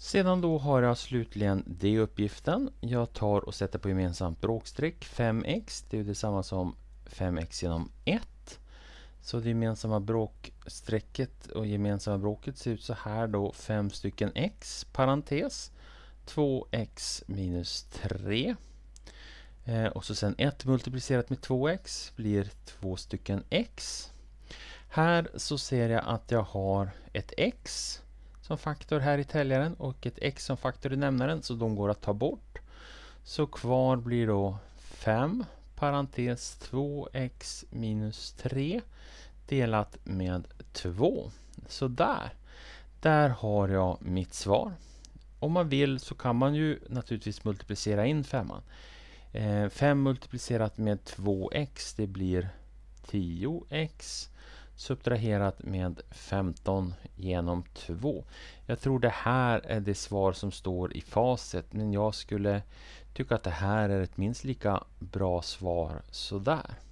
Sedan då har jag slutligen D-uppgiften. Jag tar och sätter på gemensamt bråkstreck 5x. Det är detsamma som 5x genom 1. Så det gemensamma bråkstrecket och gemensamma bråket ser ut så här då 5 stycken x parentes 2x minus 3. Eh, och så sen 1 multiplicerat med 2x blir 2 stycken x. Här så ser jag att jag har ett x som faktor här i täljaren och ett x som faktor i nämnaren så de går att ta bort. Så kvar blir då 5 parentes 2x minus 3 delat med 2. Så där. Där har jag mitt svar. Om man vill så kan man ju naturligtvis multiplicera in femman. 5 eh, multiplicerat med 2x det blir 10x subtraherat med 15 genom 2. Jag tror det här är det svar som står i facit men jag skulle tycka att det här är ett minst lika bra svar sådär.